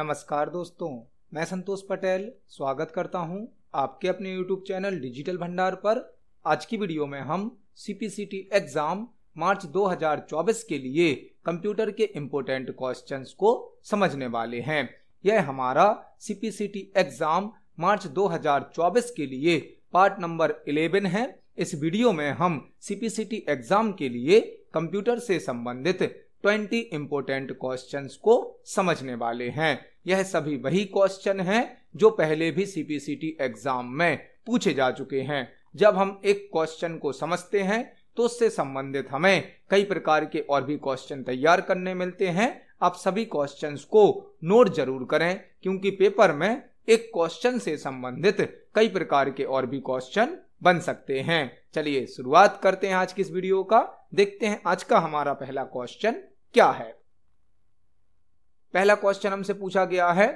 नमस्कार दोस्तों मैं संतोष पटेल स्वागत करता हूं आपके अपने YouTube चैनल डिजिटल भंडार पर आज की वीडियो में हम सी एग्जाम मार्च 2024 के लिए कंप्यूटर के इम्पोर्टेंट क्वेश्चंस को समझने वाले हैं यह हमारा सीपीसीटी एग्जाम मार्च 2024 के लिए पार्ट नंबर 11 है इस वीडियो में हम सी एग्जाम के लिए कंप्यूटर से संबंधित ट्वेंटी इंपोर्टेंट क्वेश्चन को समझने वाले हैं यह सभी वही क्वेश्चन हैं जो पहले भी सीपीसीटी एग्जाम में पूछे जा चुके हैं जब हम एक क्वेश्चन को समझते हैं तो उससे संबंधित हमें कई प्रकार के और भी क्वेश्चन तैयार करने मिलते हैं आप सभी क्वेश्चन को नोट जरूर करें क्योंकि पेपर में एक क्वेश्चन से संबंधित कई प्रकार के और भी क्वेश्चन बन सकते हैं चलिए शुरुआत करते हैं आज की इस वीडियो का देखते हैं आज का हमारा पहला क्वेश्चन क्या है पहला क्वेश्चन हमसे पूछा गया है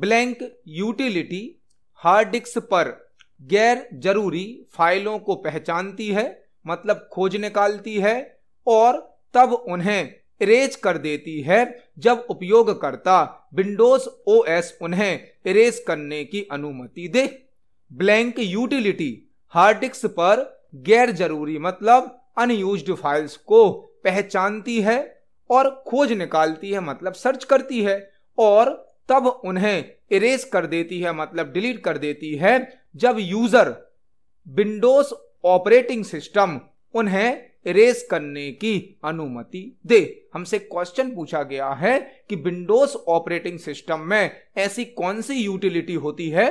ब्लैंक यूटिलिटी हार्ड डिस्क पर गैर जरूरी फाइलों को पहचानती है मतलब खोज निकालती है और तब उन्हें इरेज कर देती है जब उपयोगकर्ता विंडोज ओएस उन्हें इरेज करने की अनुमति दे ब्लैंक यूटिलिटी हार्ड डिस्क पर गैर जरूरी मतलब अनयूज्ड फाइल्स को पहचानती है और खोज निकालती है मतलब सर्च करती है और तब उन्हें इरेज कर देती है मतलब डिलीट कर देती है जब यूजर विंडोज ऑपरेटिंग सिस्टम उन्हें इरेज करने की अनुमति दे हमसे क्वेश्चन पूछा गया है कि विंडोज ऑपरेटिंग सिस्टम में ऐसी कौन सी यूटिलिटी होती है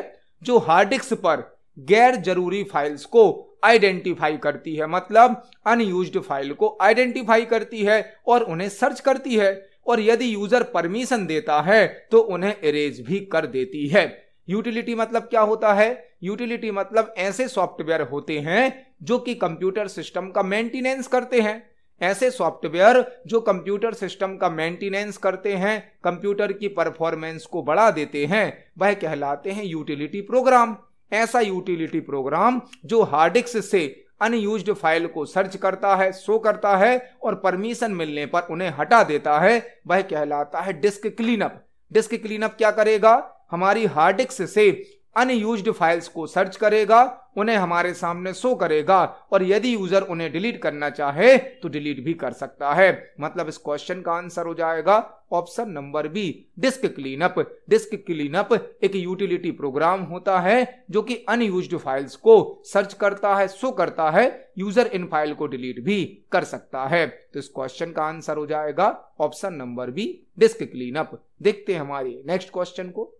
जो हार्ड डिस्क पर गैर जरूरी फाइल्स को आइडेंटिफाई करती है मतलब अनयूज फाइल को आइडेंटिफाई करती है और उन्हें सर्च करती है और यदि यूजर परमिशन देता है तो उन्हें इरेज भी कर देती है यूटिलिटी मतलब क्या होता है यूटिलिटी मतलब ऐसे सॉफ्टवेयर होते हैं जो कि कंप्यूटर सिस्टम का मेंटेनेंस करते हैं ऐसे सॉफ्टवेयर जो कंप्यूटर सिस्टम का मेंटेनेंस करते हैं कंप्यूटर की परफॉर्मेंस को बढ़ा देते हैं वह कहलाते हैं यूटिलिटी प्रोग्राम ऐसा यूटिलिटी प्रोग्राम जो हार्ड डिस्क से अनयूज फाइल को सर्च करता है शो करता है और परमिशन मिलने पर उन्हें हटा देता है वह कहलाता है डिस्क क्लीनअप डिस्क क्लीनअप क्या करेगा हमारी हार्ड डिस्क से अनयूज फाइल्स को सर्च करेगा उन्हें हमारे सामने शो करेगा और यदि यूजर उन्हें डिलीट करना चाहे तो डिलीट भी कर सकता है मतलब इस क्वेश्चन का आंसर हो जाएगा option number B disk cleanup disk cleanup एक यूटिलिटी प्रोग्राम होता है जो कि अनयूज फाइल्स को सर्च करता है शो करता है यूजर इन फाइल को डिलीट भी कर सकता है तो इस क्वेश्चन का आंसर हो जाएगा option number B disk cleanup देखते हैं हमारे नेक्स्ट क्वेश्चन को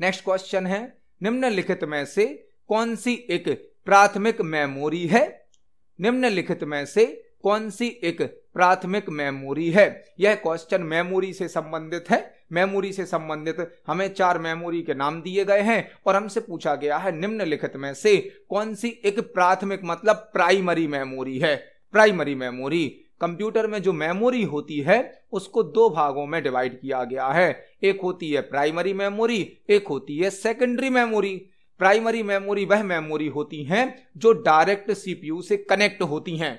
नेक्स्ट क्वेश्चन है निम्नलिखित में से कौन सी एक प्राथमिक मेमोरी है निम्नलिखित में से कौन सी एक प्राथमिक मेमोरी है यह क्वेश्चन मेमोरी से संबंधित है मेमोरी से संबंधित हमें चार मेमोरी के नाम दिए गए हैं और हमसे पूछा गया है निम्नलिखित में से कौन सी एक प्राथमिक मतलब प्राइमरी मेमोरी है प्राइमरी मेमोरी कंप्यूटर में जो मेमोरी होती है उसको दो भागों में डिवाइड किया गया है एक होती है प्राइमरी मेमोरी एक होती है सेकेंडरी मेमोरी प्राइमरी मेमोरी वह मेमोरी होती हैं जो डायरेक्ट सीपीयू से कनेक्ट होती हैं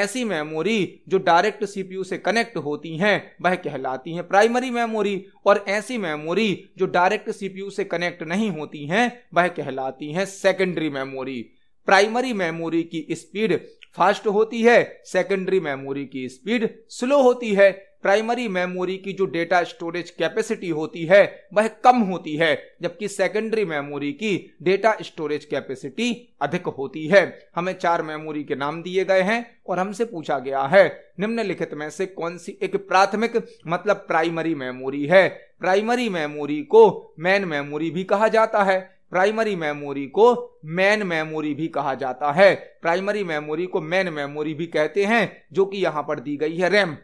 ऐसी मेमोरी जो डायरेक्ट सीपीयू से कनेक्ट होती हैं वह कहलाती हैं प्राइमरी मेमोरी और ऐसी मेमोरी जो डायरेक्ट सीपीयू से कनेक्ट नहीं होती हैं वह कहलाती हैं सेकेंडरी मेमोरी प्राइमरी मेमोरी की स्पीड फास्ट होती है सेकेंडरी मेमोरी की स्पीड स्लो होती है प्राइमरी मेमोरी की जो डेटा स्टोरेज कैपेसिटी होती है वह कम होती है जबकि सेकेंडरी मेमोरी की डेटा स्टोरेज कैपेसिटी अधिक होती है हमें चार मेमोरी के नाम दिए गए हैं और हमसे पूछा गया है निम्नलिखित में से कौन सी एक प्राथमिक मतलब प्राइमरी मेमोरी है प्राइमरी मेमोरी को मैन मेमोरी भी कहा जाता है प्राइमरी मेमोरी को मैन मेमोरी भी कहा जाता है प्राइमरी मेमोरी को मैन मेमोरी भी कहते हैं जो कि यहां पर दी गई है रैम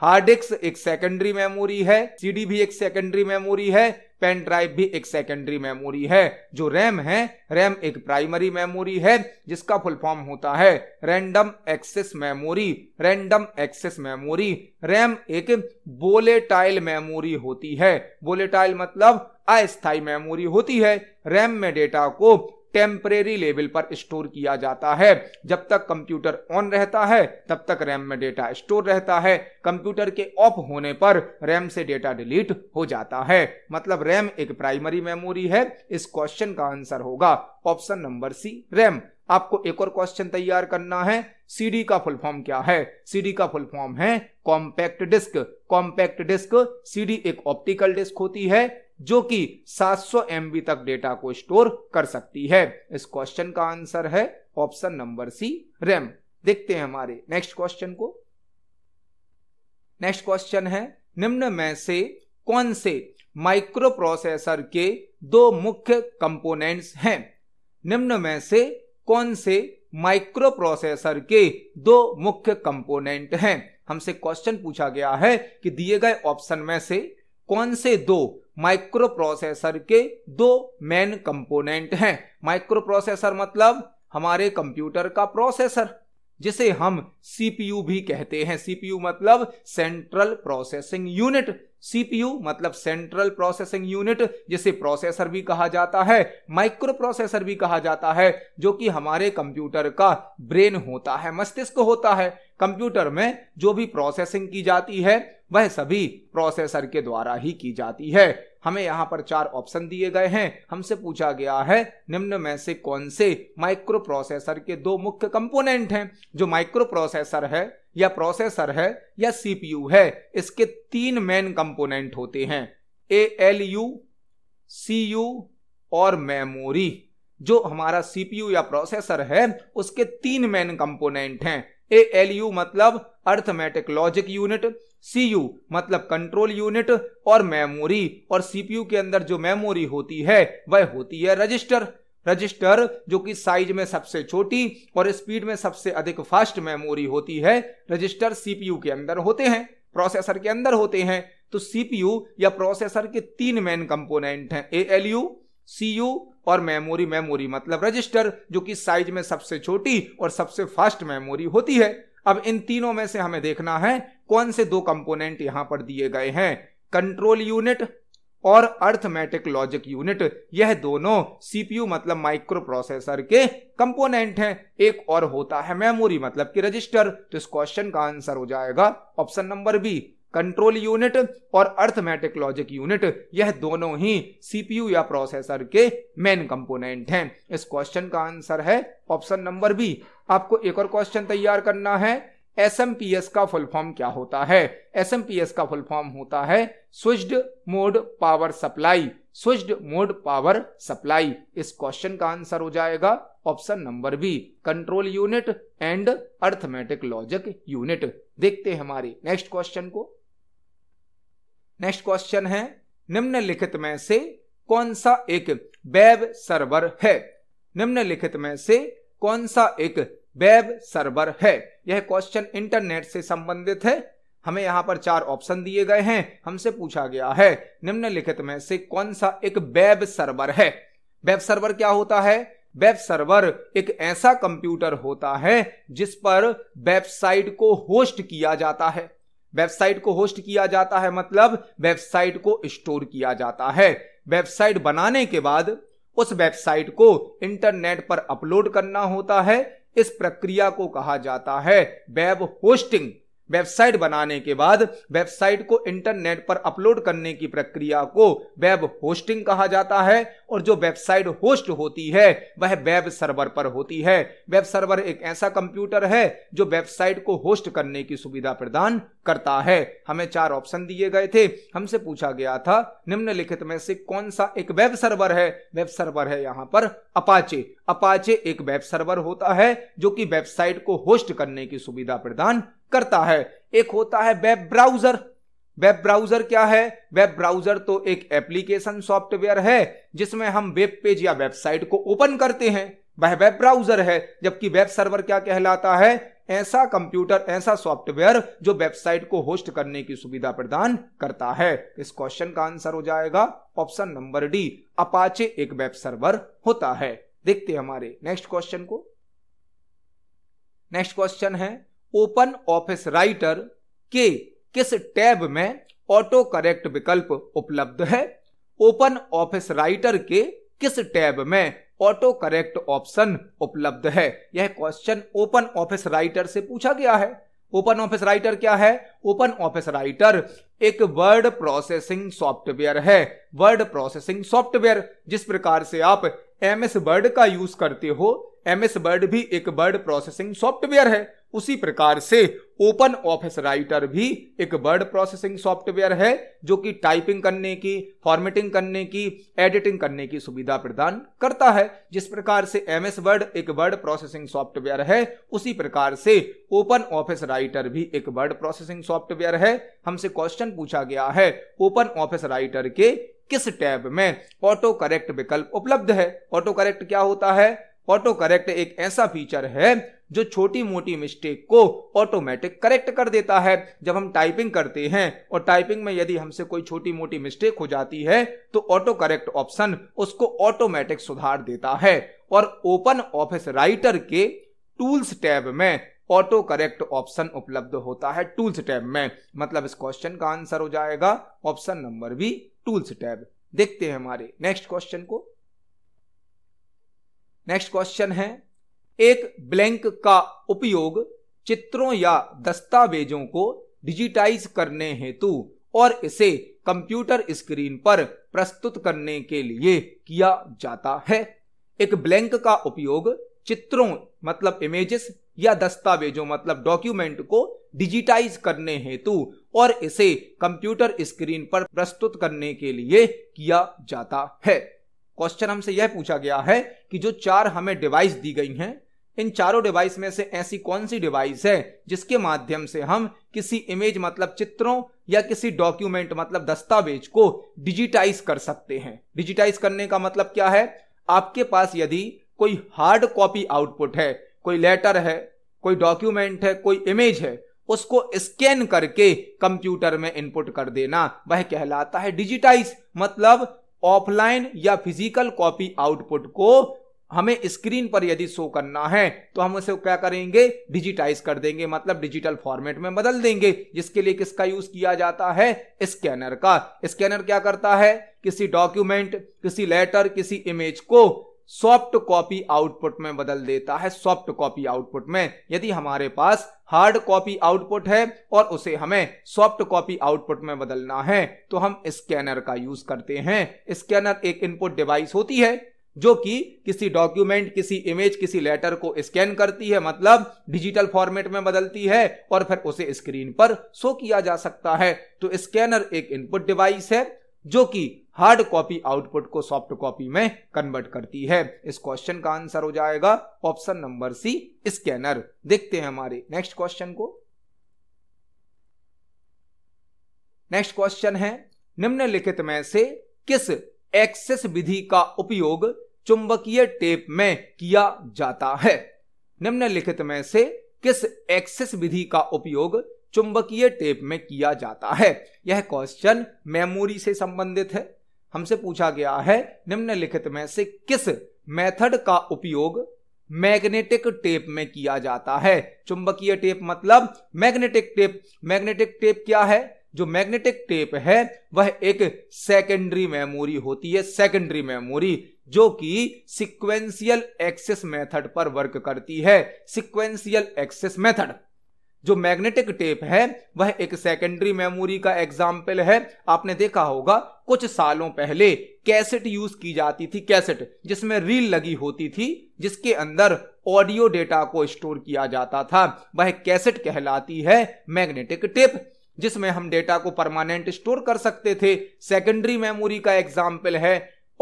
हार्ड डिस्क एक सेकेंडरी मेमोरी है सीडी भी एक सेकेंडरी मेमोरी है पेन ड्राइव भी एक सेकेंडरी मेमोरी है जो रैम है रैम एक प्राइमरी मेमोरी है जिसका फुल फॉर्म होता है random access memory random access memory RAM एक बोलेटाइल मेमोरी होती है बोलेटाइल मतलब अस्थायी मेमोरी होती है रैम में डेटा को टेम्परेरी लेवल पर स्टोर किया जाता है जब तक कंप्यूटर ऑन रहता है तब तक रैम में डेटा स्टोर रहता है कंप्यूटर के ऑफ होने पर रैम से डेटा डिलीट हो जाता है मतलब रैम एक प्राइमरी मेमोरी है इस क्वेश्चन का आंसर होगा ऑप्शन नंबर सी रैम आपको एक और क्वेश्चन तैयार करना है सीडी का फुल फॉर्म क्या है सीडी का फुल फॉर्म है compact disc compact disc CD एक ऑप्टिकल डिस्क होती है जो कि 700 एमबी तक डेटा को स्टोर कर सकती है इस क्वेश्चन का आंसर है ऑप्शन नंबर सी रैम देखते हैं हमारे नेक्स्ट क्वेश्चन को नेक्स्ट क्वेश्चन है निम्न में से कौन से माइक्रो प्रोसेसर के दो मुख्य कंपोनेंट्स हैं निम्न में से कौन से माइक्रो प्रोसेसर के दो मुख्य कंपोनेंट हैं हमसे क्वेश्चन पूछा गया है कि दिए गए ऑप्शन में से कौन से दो माइक्रो प्रोसेसर के दो मेन कंपोनेंट हैं माइक्रो प्रोसेसर मतलब हमारे कंप्यूटर का प्रोसेसर जिसे हम सीपीयू भी कहते हैं सीपीयू मतलब सेंट्रल प्रोसेसिंग यूनिट सीपीयू मतलब सेंट्रल प्रोसेसिंग यूनिट जिसे प्रोसेसर भी कहा जाता है माइक्रो प्रोसेसर भी कहा जाता है जो कि हमारे कंप्यूटर का ब्रेन होता है मस्तिष्क होता है कंप्यूटर में जो भी प्रोसेसिंग की जाती है वह सभी प्रोसेसर के द्वारा ही की जाती है हमें यहाँ पर चार ऑप्शन दिए गए हैं हमसे पूछा गया है निम्न में से कौन से माइक्रो प्रोसेसर के दो मुख्य कंपोनेंट हैं जो माइक्रो प्रोसेसर है या प्रोसेसर है या सीपीयू है इसके तीन मेन कंपोनेंट होते हैं A L U C U और मेमोरी जो हमारा सीपीयू या प्रोसेसर है उसके तीन मेन कंपोनेंट हैं ए एल यू मतलब arithmetic logic unit C U मतलब कंट्रोल यूनिट और मेमोरी और सीपीयू के अंदर जो मेमोरी होती है वह होती है रजिस्टर रजिस्टर जो कि साइज में सबसे छोटी और स्पीड में सबसे अधिक फास्ट मेमोरी होती है रजिस्टर सीपीयू के अंदर होते हैं प्रोसेसर के अंदर होते हैं तो सीपीयू या प्रोसेसर के तीन मेन कंपोनेंट हैं A L U C U और मेमोरी मेमोरी मतलब रजिस्टर जो कि साइज में सबसे छोटी और सबसे फास्ट मेमोरी होती है अब इन तीनों में से हमें देखना है कौन से दो कंपोनेंट यहां पर दिए गए हैं कंट्रोल यूनिट और अर्थमेटिक लॉजिक यूनिट यह दोनों सीपीयू मतलब माइक्रो प्रोसेसर के कंपोनेंट हैं एक और होता है मेमोरी मतलब कि रजिस्टर तो इस क्वेश्चन का आंसर हो जाएगा option number B control unit और अर्थमेटिक लॉजिक यूनिट यह दोनों ही सीपीयू या प्रोसेसर के मेन कंपोनेंट हैं इस क्वेश्चन का आंसर है ऑप्शन नंबर बी आपको एक और क्वेश्चन तैयार करना है एस का फुल फॉर्म क्या होता है एस का फुल फॉर्म होता है switched mode power supply switched mode power supply इस क्वेश्चन का आंसर हो जाएगा option number B control unit and arithmetic logic unit देखते हैं हमारे नेक्स्ट क्वेश्चन को नेक्स्ट क्वेश्चन है निम्नलिखित में से कौन सा एक वेब सर्वर है निम्नलिखित में से कौन सा एक वेब सर्वर है यह क्वेश्चन इंटरनेट से संबंधित है हमें यहाँ पर चार ऑप्शन दिए गए हैं हमसे पूछा गया है निम्नलिखित में से कौन सा एक वेब सर्वर है वेब सर्वर क्या होता है वेब सर्वर एक ऐसा कंप्यूटर होता है जिस पर वेबसाइट को होस्ट किया जाता है वेबसाइट को होस्ट किया जाता है मतलब वेबसाइट को स्टोर किया जाता है वेबसाइट बनाने के बाद उस वेबसाइट को इंटरनेट पर अपलोड करना होता है इस प्रक्रिया को कहा जाता है वेब होस्टिंग वेबसाइट बनाने के बाद वेबसाइट को इंटरनेट पर अपलोड करने की प्रक्रिया को वेब होस्टिंग कहा जाता है और जो वेबसाइट होस्ट होती है वह वेब सर्वर पर होती है वेब सर्वर एक ऐसा कंप्यूटर है जो वेबसाइट को होस्ट करने की सुविधा प्रदान करता है हमें चार ऑप्शन दिए गए थे हमसे पूछा गया था निम्नलिखित में से कौन सा एक वेब सर्वर है वेब सर्वर है यहाँ पर अपाचे अपाचे एक वेब सर्वर होता है जो कि वेबसाइट को होस्ट करने की सुविधा प्रदान करता है एक होता है वेब ब्राउजर वेब ब्राउजर क्या है वेब ब्राउजर तो एक एप्लीकेशन सॉफ्टवेयर है जिसमें हम वेब पेज या वेबसाइट को ओपन करते हैं वह वेब ब्राउजर है जबकि वेब सर्वर क्या कहलाता है ऐसा कंप्यूटर ऐसा सॉफ्टवेयर जो वेबसाइट को होस्ट करने की सुविधा प्रदान करता है इस क्वेश्चन का आंसर हो जाएगा ऑप्शन नंबर डी अपाचे एक वेब सर्वर होता है देखते हैं हमारे नेक्स्ट क्वेश्चन को नेक्स्ट क्वेश्चन है ओपन ऑफिस राइटर के किस टैब में ऑटो करेक्ट विकल्प उपलब्ध है ओपन ऑफिस राइटर के किस टैब में ऑटो करेक्ट ऑप्शन उपलब्ध है यह क्वेश्चन ओपन ऑफिस राइटर से पूछा गया है ओपन ऑफिस राइटर क्या है ओपन ऑफिस राइटर एक वर्ड प्रोसेसिंग सॉफ्टवेयर है वर्ड प्रोसेसिंग सॉफ्टवेयर जिस प्रकार से आप एमएस वर्ड का यूज करते हो एमएस वर्ड भी एक वर्ड प्रोसेसिंग सॉफ्टवेयर है उसी प्रकार से ओपन ऑफिस राइटर भी एक वर्ड प्रोसेसिंग सॉफ्टवेयर है जो कि टाइपिंग करने की फॉर्मेटिंग करने की एडिटिंग करने की सुविधा प्रदान करता है जिस प्रकार से एम एस वर्ड एक वर्ड प्रोसेसिंग सॉफ्टवेयर है उसी प्रकार से ओपन ऑफिस राइटर भी एक वर्ड प्रोसेसिंग सॉफ्टवेयर है हमसे क्वेश्चन पूछा गया है ओपन ऑफिस राइटर के किस टैब में ऑटो करेक्ट विकल्प उपलब्ध है ऑटो करेक्ट क्या होता है ऑटो करेक्ट एक ऐसा फीचर है जो छोटी मोटी मिस्टेक को ऑटोमेटिक करेक्ट कर देता है जब हम टाइपिंग करते हैं और टाइपिंग में यदि हमसे कोई छोटी मोटी मिस्टेक हो जाती है तो ऑटो करेक्ट ऑप्शन उसको ऑटोमेटिक सुधार देता है और ओपन ऑफिस राइटर के टूल्स टैब में ऑटो करेक्ट ऑप्शन उपलब्ध होता है टूल्स टैब में मतलब इस क्वेश्चन का आंसर हो जाएगा option number B tools tab देखते हैं हमारे नेक्स्ट क्वेश्चन को नेक्स्ट क्वेश्चन है एक ब्लैंक का उपयोग चित्रों या दस्तावेजों को डिजिटाइज करने हेतु और इसे कंप्यूटर स्क्रीन पर प्रस्तुत करने के लिए किया जाता है एक ब्लैंक का उपयोग चित्रों मतलब इमेजेस या दस्तावेजों मतलब डॉक्यूमेंट को डिजिटाइज करने हेतु और इसे कंप्यूटर स्क्रीन पर प्रस्तुत करने के लिए किया जाता है क्वेश्चन हमसे यह पूछा गया है कि जो चार हमें डिवाइस दी गई हैं इन चारों डिवाइस में से ऐसी कौन सी डिवाइस है जिसके माध्यम से हम किसी इमेज मतलब चित्रों या किसी डॉक्यूमेंट मतलब दस्तावेज को डिजिटाइज कर सकते हैं डिजिटाइज करने का मतलब क्या है आपके पास यदि कोई हार्ड कॉपी आउटपुट है कोई लेटर है कोई डॉक्यूमेंट है कोई इमेज है उसको स्कैन करके कंप्यूटर में इनपुट कर देना वह कहलाता है डिजिटाइज मतलब ऑफलाइन या फिजिकल कॉपी आउटपुट को हमें स्क्रीन पर यदि शो करना है तो हम उसे क्या करेंगे डिजिटाइज कर देंगे मतलब डिजिटल फॉर्मेट में बदल देंगे जिसके लिए किसका यूज किया जाता है स्कैनर का स्कैनर क्या करता है किसी डॉक्यूमेंट किसी लेटर किसी इमेज को सॉफ्ट कॉपी आउटपुट में बदल देता है सॉफ्ट कॉपी आउटपुट में यदि हमारे पास हार्ड कॉपी आउटपुट है और उसे हमें सॉफ्ट कॉपी आउटपुट में बदलना है तो हम स्कैनर का यूज करते हैं स्कैनर एक इनपुट डिवाइस होती है जो कि किसी डॉक्यूमेंट किसी इमेज किसी लेटर को स्कैन करती है मतलब डिजिटल फॉर्मेट में बदलती है और फिर उसे स्क्रीन पर शो किया जा सकता है तो स्कैनर एक इनपुट डिवाइस है जो कि हार्ड कॉपी आउटपुट को सॉफ्ट कॉपी में कन्वर्ट करती है इस क्वेश्चन का आंसर हो जाएगा ऑप्शन नंबर सी स्कैनर देखते हैं हमारे नेक्स्ट क्वेश्चन को नेक्स्ट क्वेश्चन है निम्नलिखित में से किस एक्सेस विधि का उपयोग चुंबकीय टेप में किया जाता है निम्नलिखित में से किस एक्सेस विधि का उपयोग चुंबकीय टेप में किया जाता है यह क्वेश्चन मेमोरी से संबंधित है हमसे पूछा गया है निम्नलिखित में से किस मेथड का उपयोग मैग्नेटिक टेप में किया जाता है चुंबकीय टेप मतलब मैग्नेटिक टेप मैग्नेटिक टेप क्या है जो मैग्नेटिक टेप है वह एक सेकेंडरी मेमोरी होती है सेकेंडरी मेमोरी जो कि सिक्वेंशियल एक्सेस मेथड पर वर्क करती है सिक्वेंशियल एक्सेस मेथड जो मैग्नेटिक टेप है वह एक सेकेंडरी मेमोरी का एग्जाम्पल है आपने देखा होगा कुछ सालों पहले कैसेट यूज की जाती थी कैसेट जिसमें रील लगी होती थी जिसके अंदर ऑडियो डेटा को स्टोर किया जाता था वह कैसेट कहलाती है मैग्नेटिक टेप जिसमें हम डेटा को परमानेंट स्टोर कर सकते थे सेकेंडरी मेमोरी का एग्जाम्पल है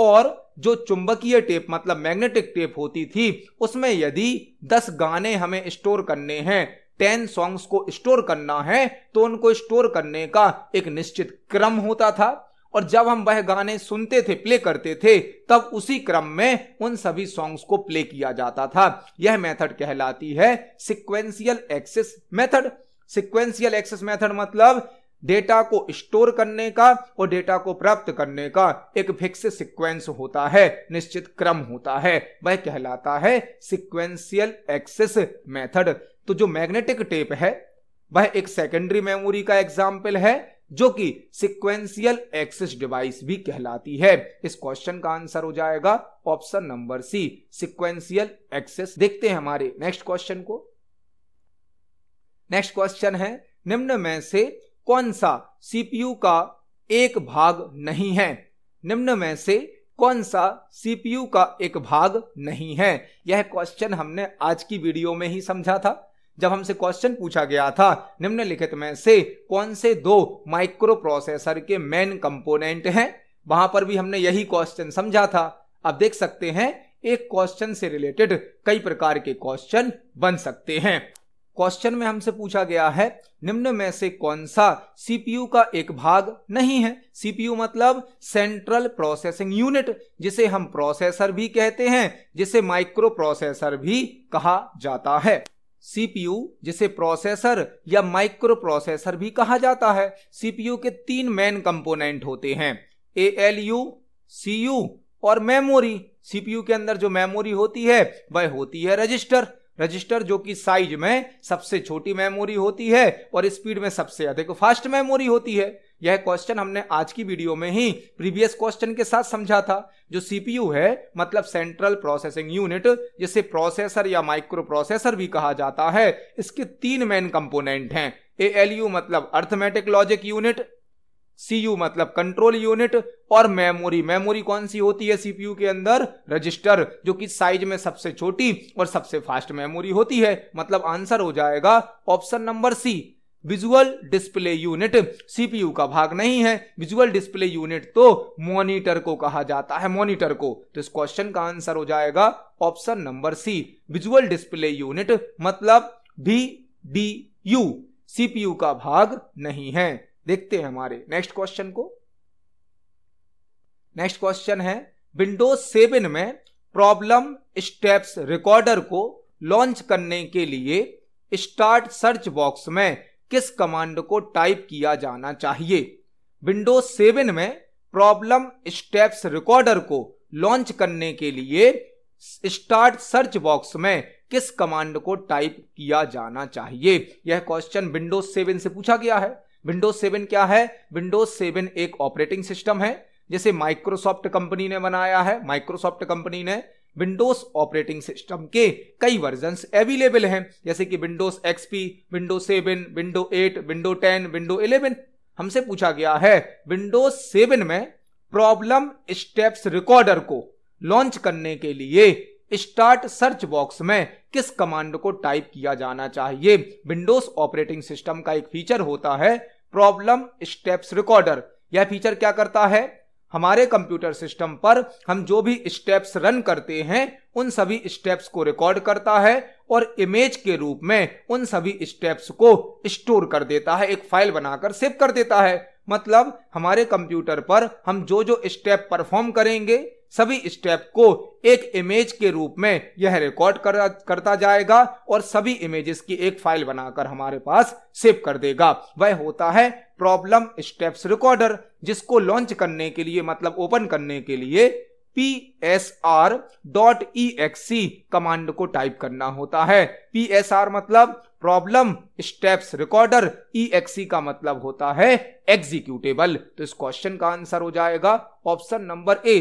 और जो चुंबकीय टेप मतलब मैग्नेटिक टेप होती थी उसमें यदि 10 गाने हमें स्टोर करने हैं टेन सॉन्ग्स को स्टोर करना है तो उनको स्टोर करने का एक निश्चित क्रम होता था और जब हम वह गाने सुनते थे प्ले करते थे तब उसी क्रम में उन सभी सॉन्ग्स को प्ले किया जाता था यह मेथड कहलाती है sequential access method sequential access method मतलब डेटा को स्टोर करने का और डेटा को प्राप्त करने का एक फिक्स सीक्वेंस होता है निश्चित क्रम होता है वह कहलाता है सिक्वेंशियल एक्सेस मेथड तो जो मैग्नेटिक टेप है वह एक सेकेंडरी मेमोरी का एग्जाम्पल है जो कि सिक्वेंशियल एक्सेस डिवाइस भी कहलाती है इस क्वेश्चन का आंसर हो जाएगा option number C sequential access देखते हैं हमारे नेक्स्ट क्वेश्चन को नेक्स्ट क्वेश्चन है निम्न में से कौन सा सीपीयू का एक भाग नहीं है निम्न में से कौन सा सीपीयू का एक भाग नहीं है यह क्वेश्चन हमने आज की वीडियो में ही समझा था जब हमसे क्वेश्चन पूछा गया था निम्नलिखित में से कौन से दो माइक्रो प्रोसेसर के मेन कंपोनेंट हैं वहां पर भी हमने यही क्वेश्चन समझा था अब देख सकते हैं एक क्वेश्चन से रिलेटेड कई प्रकार के क्वेश्चन बन सकते हैं क्वेश्चन में हमसे पूछा गया है निम्न में से कौन सा सीपीयू का एक भाग नहीं है सीपीयू मतलब सेंट्रल प्रोसेसिंग यूनिट जिसे हम प्रोसेसर भी कहते हैं जिसे माइक्रो प्रोसेसर भी कहा जाता है सीपीयू जिसे प्रोसेसर या माइक्रो प्रोसेसर भी कहा जाता है सीपीयू के तीन मेन कंपोनेंट होते हैं A L U C U और मेमोरी सीपीयू के अंदर जो मेमोरी होती है वह होती है रजिस्टर रजिस्टर जो कि साइज में सबसे छोटी मेमोरी होती है और स्पीड में सबसे अधिक फास्ट मेमोरी होती है यह क्वेश्चन हमने आज की वीडियो में ही प्रीवियस क्वेश्चन के साथ समझा था जो सीपीयू है मतलब सेंट्रल प्रोसेसिंग यूनिट जिसे प्रोसेसर या माइक्रो प्रोसेसर भी कहा जाता है इसके तीन मेन कंपोनेंट हैं एएलयू मतलब अर्थमेटिक लॉजिक यूनिट सीयू मतलब कंट्रोल यूनिट और मेमोरी मेमोरी कौन सी होती है सीपीयू के अंदर रजिस्टर जो कि साइज में सबसे छोटी और सबसे फास्ट मेमोरी होती है मतलब आंसर हो जाएगा option number C visual display unit CPU का भाग नहीं है विजुअल डिस्प्ले यूनिट तो मॉनिटर को कहा जाता है मॉनिटर को तो इस क्वेश्चन का आंसर हो जाएगा option number C visual display unit मतलब भी डी यू सीपीयू का भाग नहीं है देखते हैं हमारे नेक्स्ट क्वेश्चन को नेक्स्ट क्वेश्चन है विंडोज सेवन में प्रॉब्लम स्टेप्स रिकॉर्डर को लॉन्च करने के लिए स्टार्ट सर्च बॉक्स में किस कमांड को टाइप किया जाना चाहिए विंडोज सेवन में प्रॉब्लम स्टेप्स रिकॉर्डर को लॉन्च करने के लिए स्टार्ट सर्च बॉक्स में किस कमांड को टाइप किया जाना चाहिए यह क्वेश्चन विंडोज सेवन से पूछा गया है विंडोज सेवन क्या है विंडोज सेवन एक ऑपरेटिंग सिस्टम है जिसे माइक्रोसॉफ्ट कंपनी ने बनाया है माइक्रोसॉफ्ट कंपनी ने विंडोज ऑपरेटिंग सिस्टम के कई वर्जन अवेलेबल हैं जैसे कि Windows XP window seven window eight window ten window eleven हमसे पूछा गया है विंडोज सेवन में प्रॉब्लम स्टेप्स रिकॉर्डर को लॉन्च करने के लिए स्टार्ट सर्च बॉक्स में किस कमांड को टाइप किया जाना चाहिए विंडोज ऑपरेटिंग सिस्टम का एक फीचर होता है प्रॉब्लम स्टेप्स रिकॉर्डर यह फीचर क्या करता है हमारे कंप्यूटर सिस्टम पर हम जो भी स्टेप्स रन करते हैं उन सभी स्टेप्स को रिकॉर्ड करता है और इमेज के रूप में उन सभी स्टेप्स को स्टोर कर देता है एक फाइल बनाकर सेव कर देता है मतलब हमारे कंप्यूटर पर हम जो जो स्टेप परफॉर्म करेंगे सभी स्टेप को एक इमेज के रूप में यह रिकॉर्ड कर, करता जाएगा और सभी इमेजेस की एक फाइल बनाकर हमारे पास सेव कर देगा वह होता है प्रॉब्लम स्टेप्स रिकॉर्डर जिसको लॉन्च करने के लिए मतलब ओपन करने के लिए P S R dot E X E command को टाइप करना होता है पी एस आर मतलब problem steps recorder E X E का मतलब होता है एग्जीक्यूटेबल तो इस क्वेश्चन का आंसर हो जाएगा option number A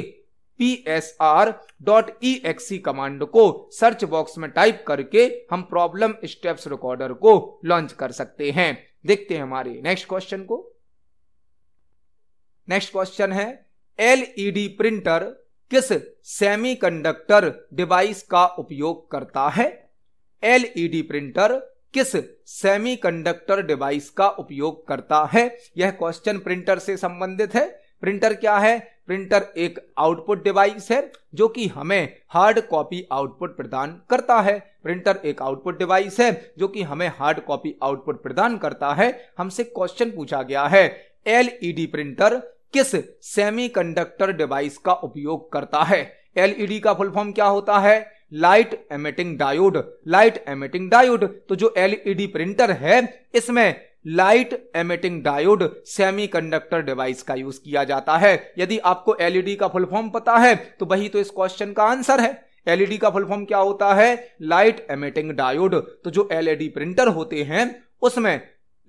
P S R dot E X command को सर्च बॉक्स में टाइप करके हम प्रॉब्लम स्टेप्स रिकॉर्डर को लॉन्च कर सकते हैं देखते हैं हमारे नेक्स्ट क्वेश्चन को नेक्स्ट क्वेश्चन है एलईडी प्रिंटर e किस सेमीकंडक्टर डिवाइस का उपयोग करता है एलईडी प्रिंटर e किस सेमीकंडक्टर डिवाइस का उपयोग करता है यह क्वेश्चन प्रिंटर से संबंधित है प्रिंटर क्या है प्रिंटर एक आउटपुट डिवाइस है जो कि हमें हार्ड कॉपी आउटपुट प्रदान करता है प्रिंटर एक आउटपुट डिवाइस है जो कि हमें हार्ड कॉपी आउटपुट प्रदान करता है हमसे क्वेश्चन पूछा गया है एलईडी प्रिंटर किस सेमीकंडक्टर डिवाइस का उपयोग करता है एलईडी का फुल फॉर्म क्या होता है light emitting diode light emitting diode तो जो एलईडी प्रिंटर है इसमें light emitting diode semiconductor device का यूज किया जाता है यदि आपको एलईडी का फुल फॉर्म पता है तो वही तो इस क्वेश्चन का आंसर है एलईडी का फुल फॉर्म क्या होता है लाइट एमिटिंग डायोड तो जो एलईडी प्रिंटर होते हैं उसमें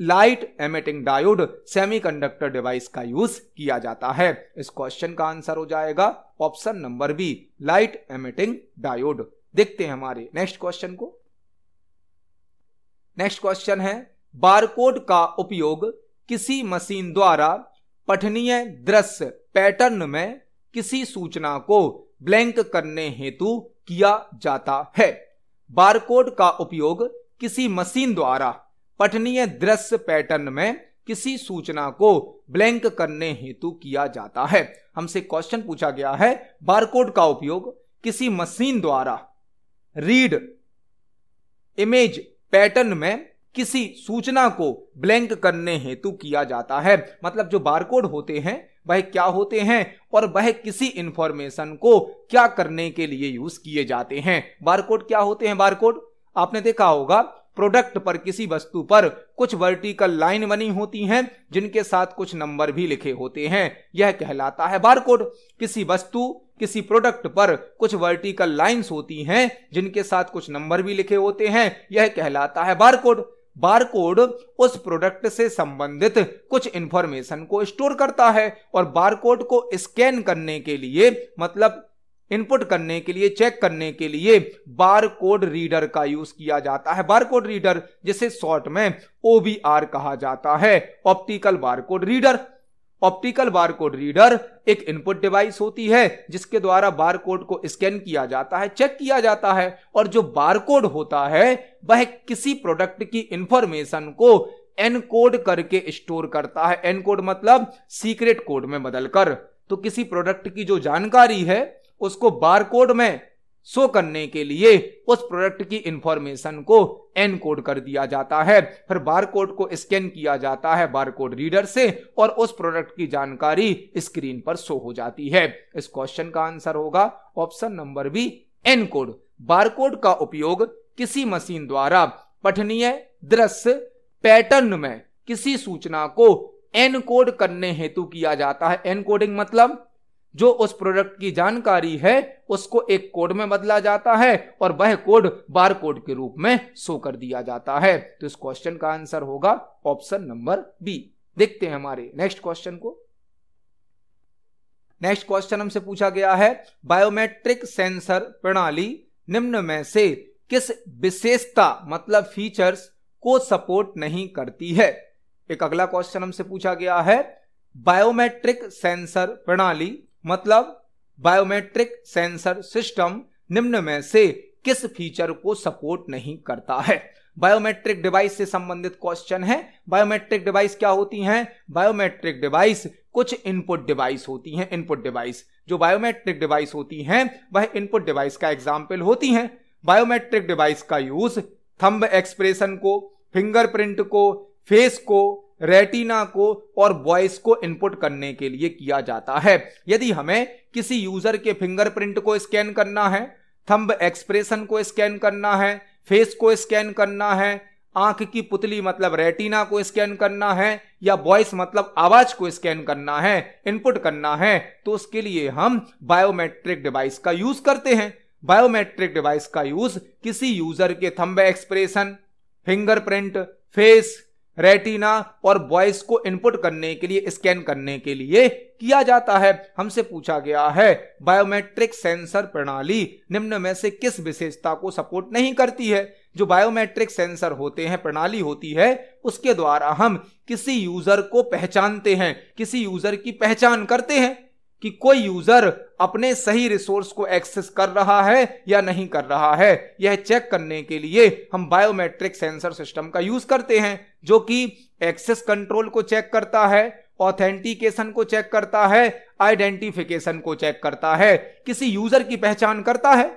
light emitting diode semiconductor device का यूज किया जाता है इस क्वेश्चन का आंसर हो जाएगा option number B light emitting diode देखते हैं हमारे नेक्स्ट क्वेश्चन को नेक्स्ट क्वेश्चन है बारकोड का उपयोग किसी मशीन द्वारा पठनीय दृश्य पैटर्न में किसी सूचना को ब्लैंक करने हेतु किया जाता है बारकोड का उपयोग किसी मशीन द्वारा पठनीय दृश्य पैटर्न में किसी सूचना को ब्लैंक करने हेतु किया जाता है हमसे क्वेश्चन पूछा गया है बारकोड का उपयोग किसी मशीन द्वारा रीड इमेज पैटर्न में किसी सूचना को ब्लैंक करने हेतु किया जाता है मतलब जो बारकोड होते हैं वह क्या होते हैं और वह किसी इंफॉर्मेशन को क्या करने के लिए यूज किए जाते हैं बारकोड क्या होते हैं बारकोड आपने देखा होगा प्रोडक्ट पर किसी वस्तु पर कुछ वर्टिकल लाइन बनी होती हैं जिनके साथ कुछ नंबर भी लिखे होते हैं यह कहलाता है बारकोड किसी वस्तु किसी प्रोडक्ट पर कुछ वर्टिकल लाइंस होती हैं जिनके साथ कुछ नंबर भी लिखे होते हैं यह कहलाता है बारकोड बार कोड उस प्रोडक्ट से संबंधित कुछ इंफॉर्मेशन को स्टोर करता है और बार कोड को स्कैन करने के लिए मतलब इनपुट करने के लिए चेक करने के लिए बार कोड रीडर का यूज किया जाता है बार कोड रीडर जिसे शॉर्ट में ओबीआर कहा जाता है optical bar code reader optical barcode reader एक इनपुट डिवाइस होती है जिसके द्वारा बारकोड को स्कैन किया जाता है चेक किया जाता है और जो बारकोड होता है वह किसी प्रोडक्ट की इंफॉर्मेशन को एनकोड करके स्टोर करता है एनकोड मतलब सीक्रेट कोड में बदलकर तो किसी प्रोडक्ट की जो जानकारी है उसको बारकोड में सो करने के लिए उस प्रोडक्ट की इंफॉर्मेशन को एनकोड कर दिया जाता है फिर बारकोड को स्कैन किया जाता है बारकोड रीडर से और उस प्रोडक्ट की जानकारी स्क्रीन पर शो हो जाती है इस क्वेश्चन का आंसर होगा option number B encode barcode का उपयोग किसी मशीन द्वारा पठनीय दृश्य पैटर्न में किसी सूचना को एनकोड करने हेतु किया जाता है एनकोडिंग मतलब जो उस प्रोडक्ट की जानकारी है उसको एक कोड में बदला जाता है और वह कोड बार कोड के रूप में शो कर दिया जाता है तो इस क्वेश्चन का आंसर होगा ऑप्शन नंबर बी देखते हैं हमारे नेक्स्ट क्वेश्चन को नेक्स्ट क्वेश्चन हमसे पूछा गया है बायोमेट्रिक सेंसर प्रणाली निम्न में से किस विशेषता मतलब फीचर्स को सपोर्ट नहीं करती है एक अगला क्वेश्चन हमसे पूछा गया है बायोमेट्रिक सेंसर प्रणाली मतलब बायोमेट्रिक सेंसर सिस्टम निम्न में से किस फीचर को सपोर्ट नहीं करता है बायोमेट्रिक डिवाइस से संबंधित क्वेश्चन है बायोमेट्रिक डिवाइस क्या होती हैं बायोमेट्रिक डिवाइस कुछ इनपुट डिवाइस होती हैं इनपुट डिवाइस जो बायोमेट्रिक डिवाइस होती हैं वह इनपुट डिवाइस का एग्जाम्पल होती हैं बायोमेट्रिक डिवाइस का यूज थंब एक्सप्रेशन को फिंगरप्रिंट को फेस को रेटिना को और वॉइस को इनपुट करने के लिए किया जाता है यदि हमें किसी यूजर के फिंगरप्रिंट को स्कैन करना है थंब एक्सप्रेशन को स्कैन करना है फेस को स्कैन करना है आंख की पुतली मतलब रेटिना को स्कैन करना है या वॉइस मतलब आवाज को स्कैन करना है इनपुट करना है तो उसके लिए हम बायोमेट्रिक डिवाइस का यूज करते हैं बायोमेट्रिक डिवाइस का यूज किसी यूजर के thumb expression fingerprint face retina और वॉइस को इनपुट करने के लिए स्कैन करने के लिए किया जाता है हमसे पूछा गया है बायोमेट्रिक सेंसर प्रणाली निम्न में से किस विशेषता को सपोर्ट नहीं करती है जो बायोमेट्रिक सेंसर होते हैं प्रणाली होती है उसके द्वारा हम किसी यूजर को पहचानते हैं किसी यूजर की पहचान करते हैं कि कोई यूजर अपने सही रिसोर्स को एक्सेस कर रहा है या नहीं कर रहा है यह चेक करने के लिए हम बायोमेट्रिक सेंसर सिस्टम का यूज करते हैं जो कि एक्सेस कंट्रोल को चेक करता है ऑथेंटिकेशन को चेक करता है आइडेंटिफिकेशन को चेक करता है किसी यूजर की पहचान करता है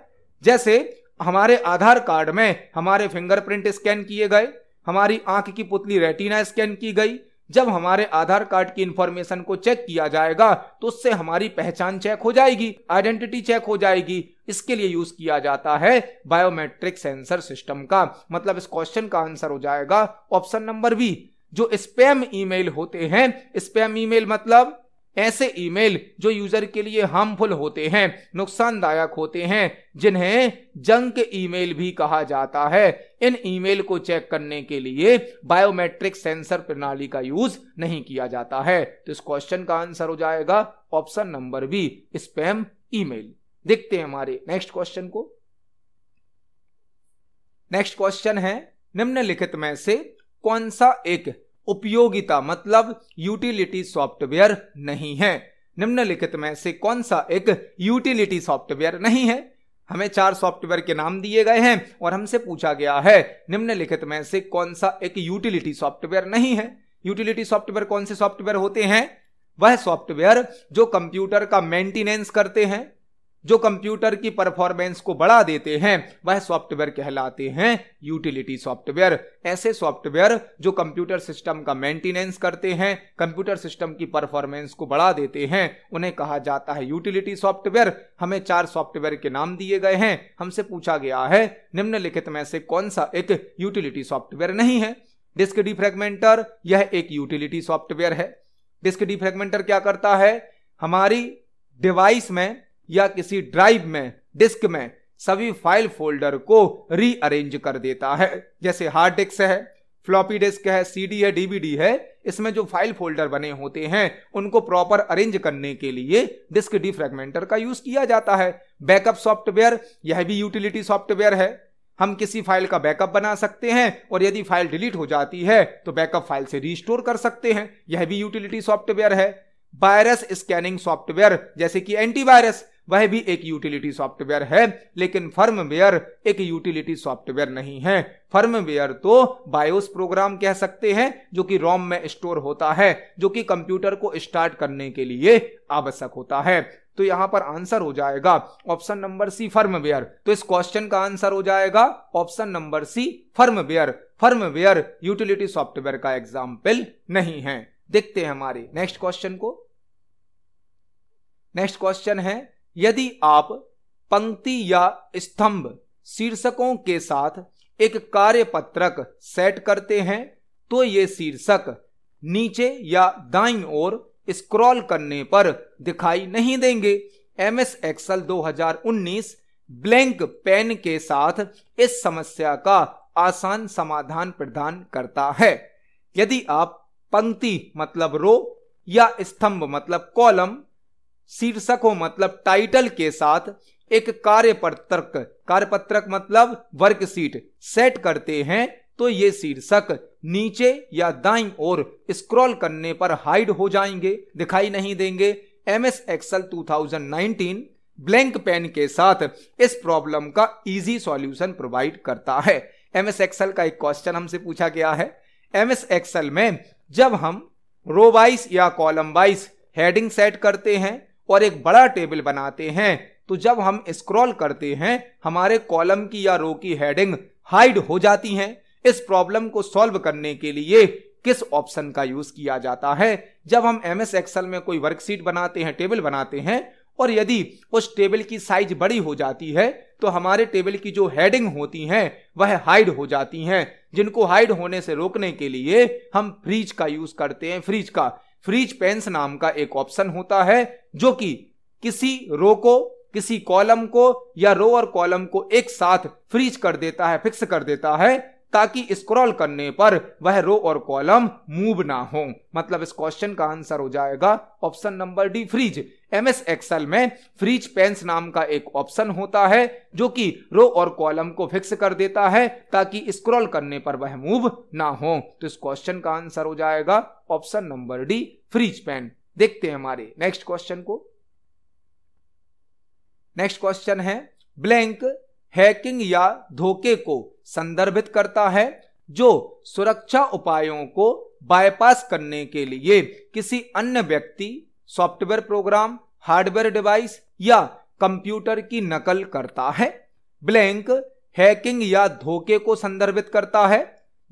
जैसे हमारे आधार कार्ड में हमारे फिंगरप्रिंट स्कैन किए गए हमारी आंख की पुतली रेटिना स्कैन की गई जब हमारे आधार कार्ड की इंफॉर्मेशन को चेक किया जाएगा तो उससे हमारी पहचान चेक हो जाएगी आइडेंटिटी चेक हो जाएगी इसके लिए यूज किया जाता है बायोमेट्रिक सेंसर सिस्टम का मतलब इस क्वेश्चन का आंसर हो जाएगा ऑप्शन नंबर बी जो स्पैम ईमेल होते हैं स्पैम ईमेल मतलब ऐसे ईमेल जो यूजर के लिए हार्मफुल होते हैं नुकसानदायक होते हैं जिन्हें जंक ईमेल भी कहा जाता है इन ईमेल को चेक करने के लिए बायोमेट्रिक सेंसर प्रणाली का यूज नहीं किया जाता है तो इस क्वेश्चन का आंसर हो जाएगा option number B spam email देखते हैं हमारे नेक्स्ट क्वेश्चन को नेक्स्ट क्वेश्चन है निम्नलिखित में से कौन सा एक उपयोगिता मतलब यूटिलिटी सॉफ्टवेयर नहीं है निम्नलिखित में से कौन सा एक यूटिलिटी सॉफ्टवेयर नहीं है हमें चार सॉफ्टवेयर के नाम दिए गए हैं और हमसे पूछा गया है निम्नलिखित में से कौन सा एक यूटिलिटी सॉफ्टवेयर नहीं है यूटिलिटी सॉफ्टवेयर कौन से सॉफ्टवेयर होते हैं वह सॉफ्टवेयर जो कंप्यूटर का मेंटेनेंस करते हैं जो कंप्यूटर की परफॉर्मेंस को बढ़ा देते हैं वह सॉफ्टवेयर कहलाते हैं यूटिलिटी सॉफ्टवेयर ऐसे सॉफ्टवेयर जो कंप्यूटर सिस्टम का मेंटेनेंस करते हैं कंप्यूटर सिस्टम की परफॉर्मेंस को बढ़ा देते हैं उन्हें कहा जाता है यूटिलिटी सॉफ्टवेयर हमें चार सॉफ्टवेयर के नाम दिए गए हैं हमसे पूछा गया है निम्नलिखित में से कौन सा एक यूटिलिटी सॉफ्टवेयर नहीं है डिस्क डिफ्रेगमेंटर यह एक यूटिलिटी सॉफ्टवेयर है डिस्क डिफ्रेगमेंटर क्या करता है हमारी डिवाइस में या किसी ड्राइव में डिस्क में सभी फाइल फोल्डर को रीअरेंज कर देता है जैसे हार्ड डिस्क है फ्लॉपी डिस्क है सीडी है डीवीडी है इसमें जो फाइल फोल्डर बने होते हैं उनको प्रॉपर अरेंज करने के लिए डिस्क डिफ्रेगमेंटर का यूज किया जाता है बैकअप सॉफ्टवेयर यह भी यूटिलिटी सॉफ्टवेयर है हम किसी फाइल का बैकअप बना सकते हैं और यदि फाइल डिलीट हो जाती है तो बैकअप फाइल से रिस्टोर कर सकते हैं यह भी यूटिलिटी सॉफ्टवेयर है वायरस स्कैनिंग सॉफ्टवेयर जैसे कि एंटीवायरस वह भी एक यूटिलिटी सॉफ्टवेयर है लेकिन फर्मवेयर एक यूटिलिटी सॉफ्टवेयर नहीं है फर्मवेयर तो बायोस प्रोग्राम कह सकते हैं जो कि रोम में स्टोर होता है जो कि कंप्यूटर को स्टार्ट करने के लिए आवश्यक होता है तो यहां पर आंसर हो जाएगा ऑप्शन नंबर सी फर्मवेयर तो इस क्वेश्चन का आंसर हो जाएगा option number C firmware firmware utility software का एग्जाम्पल नहीं है देखते हैं हमारे नेक्स्ट क्वेश्चन को नेक्स्ट क्वेश्चन है यदि आप पंक्ति या स्तंभ शीर्षकों के साथ एक कार्य पत्रक सेट करते हैं तो ये शीर्षक नीचे या दाईं ओर स्क्रॉल करने पर दिखाई नहीं देंगे एम एस एक्सल दो ब्लैंक पेन के साथ इस समस्या का आसान समाधान प्रदान करता है यदि आप पंक्ति मतलब रो या स्तंभ मतलब कॉलम शीर्षकों मतलब टाइटल के साथ एक कार्य कार्यपत्रक मतलब वर्कशीट सेट करते हैं तो ये शीर्षक नीचे या दाई ओर स्क्रॉल करने पर हाइड हो जाएंगे दिखाई नहीं देंगे M S Excel two blank pane के साथ इस प्रॉब्लम का इजी सॉल्यूशन प्रोवाइड करता है एम एस एक्सल का एक क्वेश्चन हमसे पूछा गया है एम एस एक्सल में जब हम रो वाइस या कॉलम वाइस हेडिंग सेट करते हैं और एक बड़ा टेबल बनाते हैं तो जब हम स्क्रॉल करते हैं हमारे कॉलम की या रो की हेडिंग हाइड हो जाती हैं इस प्रॉब्लम को सॉल्व करने के लिए किस ऑप्शन का यूज किया जाता है जब हम एम एस एक्सएल में कोई वर्कशीट बनाते हैं टेबल बनाते हैं और यदि उस टेबल की साइज बड़ी हो जाती है तो हमारे टेबल की जो हेडिंग होती हैं वह हाइड हो जाती हैं जिनको हाइड होने से रोकने के लिए हम फ्रीज का यूज करते हैं फ्रीज का फ्रीज पेंस नाम का एक ऑप्शन होता है जो कि किसी रो को किसी कॉलम को या रो और कॉलम को एक साथ फ्रीज कर देता है फिक्स कर देता है ताकि स्क्रॉल करने पर वह रो और कॉलम मूव ना हो मतलब इस क्वेश्चन का आंसर हो जाएगा option number D freeze S Excel में फ्रीज पेंस नाम का एक ऑप्शन होता है जो कि रो और कॉलम को फिक्स कर देता है ताकि स्क्रॉल करने पर वह मूव ना हो तो इस क्वेश्चन का आंसर हो जाएगा option number D freeze pane देखते हैं हमारे नेक्स्ट क्वेश्चन को नेक्स्ट क्वेश्चन है ब्लैंक हैकिंग या धोखे को संदर्भित करता है जो सुरक्षा उपायों को बायपास करने के लिए किसी अन्य व्यक्ति सॉफ्टवेयर प्रोग्राम हार्डवेयर डिवाइस या कंप्यूटर की नकल करता है ब्लैंक हैकिंग या धोखे को संदर्भित करता है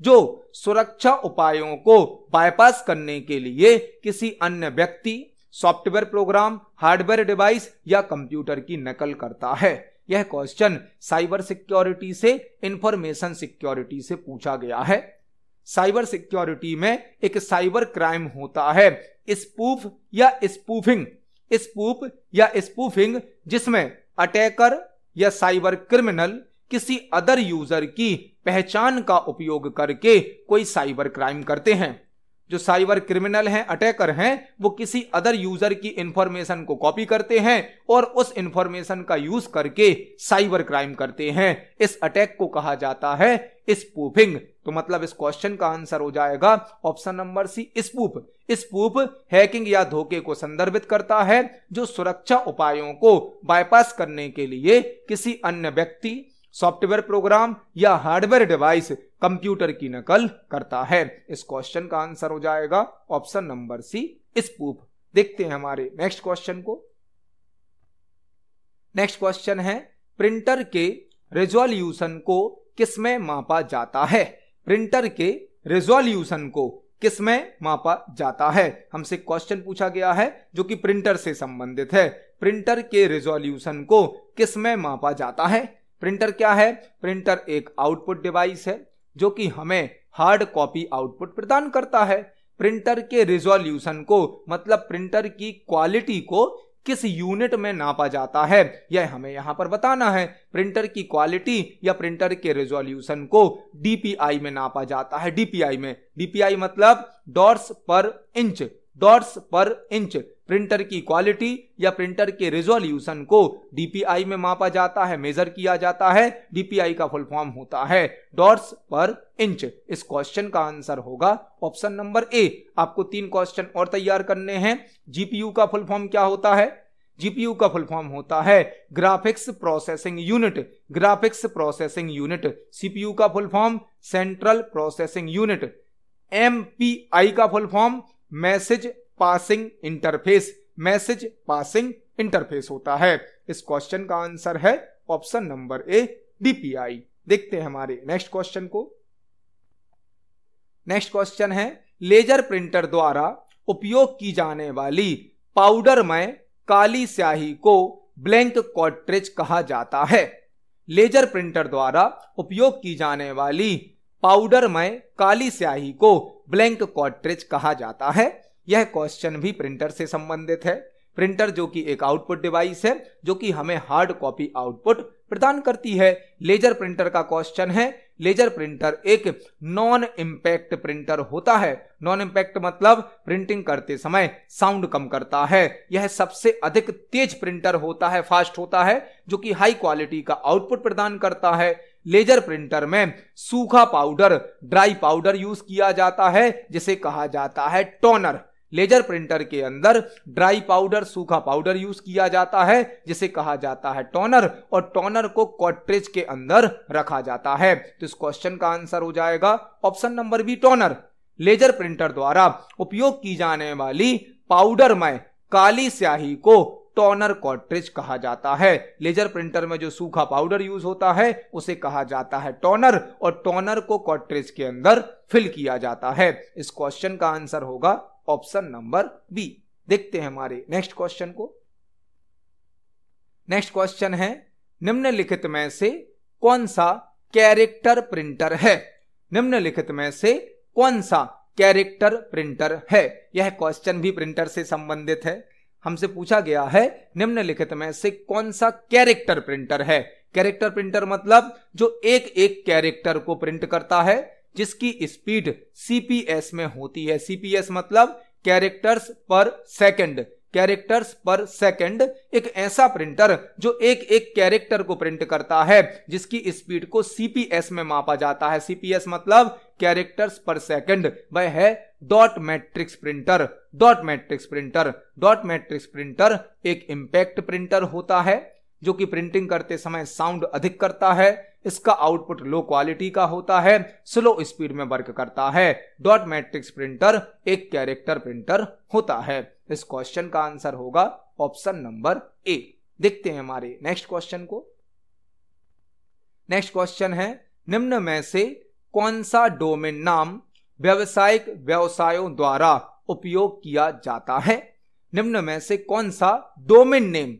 जो सुरक्षा उपायों को बायपास करने के लिए किसी अन्य व्यक्ति सॉफ्टवेयर प्रोग्राम हार्डवेयर डिवाइस या कंप्यूटर की नकल करता है यह क्वेश्चन साइबर सिक्योरिटी से इंफॉर्मेशन सिक्योरिटी से पूछा गया है साइबर सिक्योरिटी में एक साइबर क्राइम होता है स्पूफ या स्पूफिंग स्पूफ या स्पूफिंग जिसमें अटैकर या साइबर क्रिमिनल किसी अदर यूजर की पहचान का उपयोग करके कोई साइबर क्राइम करते हैं जो साइबर क्रिमिनल हैं अटैकर हैं वो किसी अदर यूजर की इंफॉर्मेशन को कॉपी करते हैं और उस इंफॉर्मेशन का यूज करके साइबर क्राइम करते हैं इस अटैक को कहा जाता है स्पूफिंग तो मतलब इस क्वेश्चन का आंसर हो जाएगा option number C spoof spoof hacking या धोखे को संदर्भित करता है जो सुरक्षा उपायों को बायपास करने के लिए किसी अन्य व्यक्ति सॉफ्टवेयर प्रोग्राम या हार्डवेयर डिवाइस कंप्यूटर की नकल करता है इस क्वेश्चन का आंसर हो जाएगा ऑप्शन नंबर सी स्पूफ देखते हैं हमारे नेक्स्ट क्वेश्चन को नेक्स्ट क्वेश्चन है प्रिंटर के रेजोल्यूशन को किसमें मापा जाता है प्रिंटर के रेजोल्यूशन को किसमें मापा जाता है हमसे क्वेश्चन पूछा गया है जो कि प्रिंटर से संबंधित है प्रिंटर के रेजोल्यूशन को किसमें मापा जाता है प्रिंटर क्या है प्रिंटर एक आउटपुट डिवाइस है जो कि हमें हार्ड कॉपी आउटपुट प्रदान करता है प्रिंटर के रिजोल्यूशन को मतलब प्रिंटर की क्वालिटी को किस यूनिट में नापा जाता है यह हमें यहां पर बताना है प्रिंटर की क्वालिटी या प्रिंटर के रिजोल्यूशन को डीपीआई में नापा जाता है डीपीआई में डीपीआई मतलब dots per inch dots per inch printer की क्वालिटी या प्रिंटर के रेजोल्यूशन को डीपीआई में मापा जाता है मेजर किया जाता है डीपीआई का फुल फॉर्म होता है डॉट्स पर इंच इस क्वेश्चन का आंसर होगा ऑप्शन नंबर ए आपको तीन क्वेश्चन और तैयार करने हैं जीपीयू का फुल फॉर्म क्या होता है जीपीयू का फुल फॉर्म होता है graphics processing unit graphics processing unit CPU का full form central processing unit MPI का full form message passing interface message passing interface होता है इस क्वेश्चन का आंसर है ऑप्शन नंबर ए डीपीआई देखते हैं हमारे नेक्स्ट क्वेश्चन को नेक्स्ट क्वेश्चन है लेजर प्रिंटर द्वारा उपयोग की जाने वाली पाउडर में काली स्याही को ब्लैंक कॉटरेज कहा जाता है लेजर प्रिंटर द्वारा उपयोग की जाने वाली पाउडर में काली स्याही को ब्लैंक कॉटरेज कहा जाता है यह क्वेश्चन भी प्रिंटर से संबंधित है प्रिंटर जो कि एक आउटपुट डिवाइस है जो कि हमें हार्ड कॉपी आउटपुट प्रदान करती है लेजर प्रिंटर का क्वेश्चन है लेजर प्रिंटर एक नॉन इम्पैक्ट प्रिंटर होता है नॉन इम्पैक्ट मतलब प्रिंटिंग करते समय साउंड कम करता है यह सबसे अधिक तेज प्रिंटर होता है फास्ट होता है जो कि हाई क्वालिटी का आउटपुट प्रदान करता है लेजर प्रिंटर में सूखा पाउडर ड्राई पाउडर यूज किया जाता है जिसे कहा जाता है टोनर लेजर प्रिंटर के अंदर ड्राई पाउडर सूखा पाउडर यूज किया जाता है जिसे कहा जाता है टोनर और टोनर को कॉट्रेज के अंदर रखा जाता है तो इस क्वेश्चन का आंसर हो जाएगा option number B toner laser printer द्वारा उपयोग की जाने वाली पाउडर में काली स्याही को टोनर कॉटरेज कहा जाता है लेजर प्रिंटर में जो सूखा पाउडर यूज होता है उसे कहा जाता है टोनर और टोनर को कॉट्रिज के अंदर फिल किया जाता है इस क्वेश्चन का आंसर होगा ऑप्शन नंबर बी देखते हैं हमारे नेक्स्ट क्वेश्चन को नेक्स्ट क्वेश्चन है निम्नलिखित में से कौन सा कैरेक्टर प्रिंटर है निम्नलिखित में से कौन सा कैरेक्टर प्रिंटर है यह क्वेश्चन भी प्रिंटर से संबंधित है हमसे पूछा गया है निम्नलिखित में से कौन सा कैरेक्टर प्रिंटर है कैरेक्टर प्रिंटर मतलब जो एक एक कैरेक्टर को प्रिंट करता है जिसकी स्पीड सीपीएस में होती है सीपीएस मतलब कैरेक्टर्स पर सेकंड कैरेक्टर्स पर सेकंड एक ऐसा प्रिंटर जो एक एक कैरेक्टर को प्रिंट करता है जिसकी स्पीड को सीपीएस में मापा जाता है सीपीएस मतलब कैरेक्टर्स पर सेकंड वह है dot matrix printer dot matrix printer dot matrix printer एक इंपैक्ट प्रिंटर होता है जो कि प्रिंटिंग करते समय साउंड अधिक करता है इसका आउटपुट लो क्वालिटी का होता है स्लो स्पीड में वर्क करता है डॉट मैट्रिक्स प्रिंटर एक कैरेक्टर प्रिंटर होता है इस क्वेश्चन का आंसर होगा ऑप्शन नंबर ए देखते हैं हमारे नेक्स्ट क्वेश्चन को नेक्स्ट क्वेश्चन है निम्न में से कौन सा डोमेन नाम व्यवसायिक व्यवसायों द्वारा उपयोग किया जाता है निम्न में से कौन सा डोमेन नेम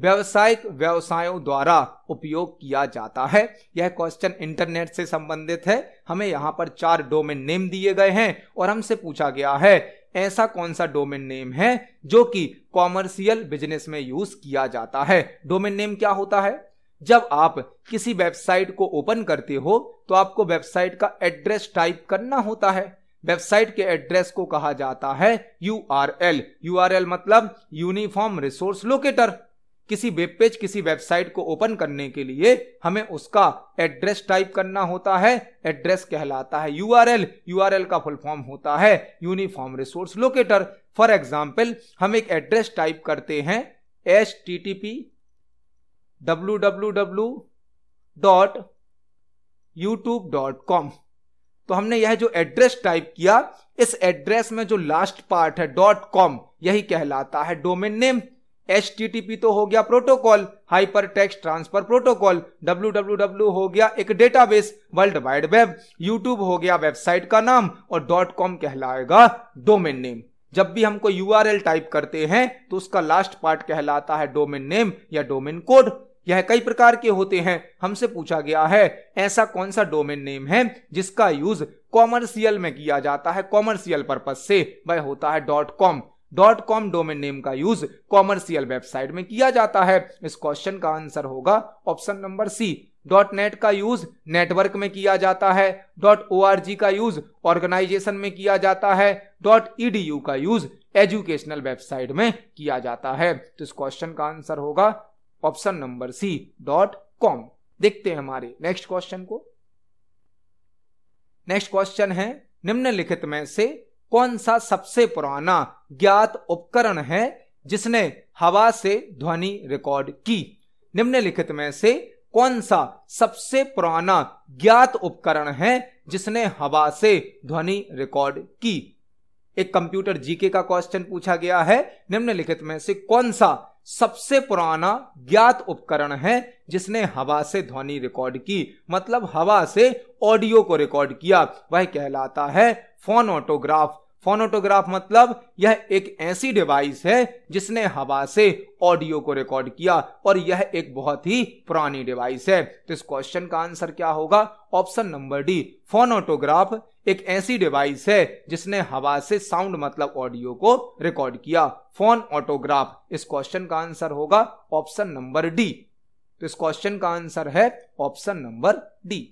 व्यवसायिक व्यवसायों द्वारा उपयोग किया जाता है यह क्वेश्चन इंटरनेट से संबंधित है हमें यहां पर चार डोमेन नेम दिए गए हैं और हमसे पूछा गया है ऐसा कौन सा डोमेन नेम है जो कि कॉमर्शियल बिजनेस में यूज किया जाता है डोमेन नेम क्या होता है जब आप किसी वेबसाइट को ओपन करते हो तो आपको वेबसाइट का एड्रेस टाइप करना होता है वेबसाइट के एड्रेस को कहा जाता है U R L U R L मतलब यूनिफॉर्म रिसोर्स लोकेटर किसी वेब पेज किसी वेबसाइट को ओपन करने के लिए हमें उसका एड्रेस टाइप करना होता है एड्रेस कहलाता है U U R L R L का फुल फॉर्म होता है uniform resource locator for example हम एक एड्रेस टाइप करते हैं H T T P W W W dot YouTube dot com तो हमने यह जो एड्रेस टाइप किया इस एड्रेस में जो लास्ट पार्ट है डॉट कॉम यही कहलाता है डोमेन नेम एच तो हो गया protocol hyper text transfer protocol W हो गया एक database world wide web YouTube हो गया वेबसाइट का नाम और डॉट कॉम कहलाएगा डोमेन नेम जब भी हम कोई यू टाइप करते हैं तो उसका लास्ट पार्ट कहलाता है डोमेन नेम या डोमेन कोड यह कई प्रकार के होते हैं हमसे पूछा गया है ऐसा कौन सा डोमेन नेम है जिसका यूज कॉमर्शियल में किया जाता है कॉमर्शियल पर्पज से वह होता है dot com dot com domain name का यूज कॉमर्शियल वेबसाइट में किया जाता है इस क्वेश्चन का आंसर होगा option number C dot net का यूज नेटवर्क में किया जाता है डॉट ओ आर जी का यूज ऑर्गेनाइजेशन में किया जाता है डॉट ई डी यू का यूज एजुकेशनल वेबसाइट में किया जाता है तो इस क्वेश्चन का आंसर होगा option number C dot com देखते हैं हमारे नेक्स्ट क्वेश्चन को नेक्स्ट क्वेश्चन है निम्नलिखित में से कौन सा सबसे पुराना ज्ञात उपकरण है जिसने हवा से ध्वनि रिकॉर्ड की निम्नलिखित में से कौन सा सबसे पुराना ज्ञात उपकरण है जिसने हवा से ध्वनि रिकॉर्ड की एक कंप्यूटर जीके का क्वेश्चन पूछा गया है निम्नलिखित में से कौन सा सबसे पुराना ज्ञात उपकरण है जिसने हवा से ध्वनि रिकॉर्ड की मतलब हवा से ऑडियो को रिकॉर्ड किया वह कहलाता है फोनोटोग्राफ फोनोटोग्राफ मतलब यह एक ऐसी डिवाइस है जिसने हवा से ऑडियो को रिकॉर्ड किया और यह एक बहुत ही पुरानी डिवाइस है तो इस क्वेश्चन का आंसर क्या होगा ऑप्शन नंबर डी फोनोटोग्राफ एक ऐसी डिवाइस है जिसने हवा से साउंड मतलब ऑडियो को रिकॉर्ड किया फोन ऑटोग्राफ इस क्वेश्चन का आंसर होगा ऑप्शन नंबर डी तो इस क्वेश्चन का आंसर है ऑप्शन नंबर डी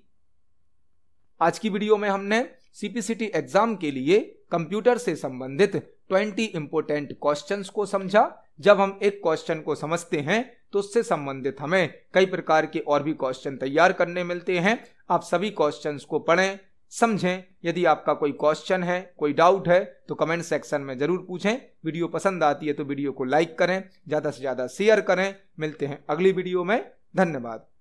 आज की वीडियो में हमने सीपीसीटी एग्जाम के लिए कंप्यूटर से संबंधित 20 इंपोर्टेंट क्वेश्चंस को समझा जब हम एक क्वेश्चन को समझते हैं तो उससे संबंधित हमें कई प्रकार के और भी क्वेश्चन तैयार करने मिलते हैं आप सभी क्वेश्चंस को पढ़ें समझें यदि आपका कोई क्वेश्चन है कोई डाउट है तो कमेंट सेक्शन में ज़रूर पूछें वीडियो पसंद आती है तो वीडियो को लाइक करें ज़्यादा से ज़्यादा शेयर करें मिलते हैं अगली वीडियो में धन्यवाद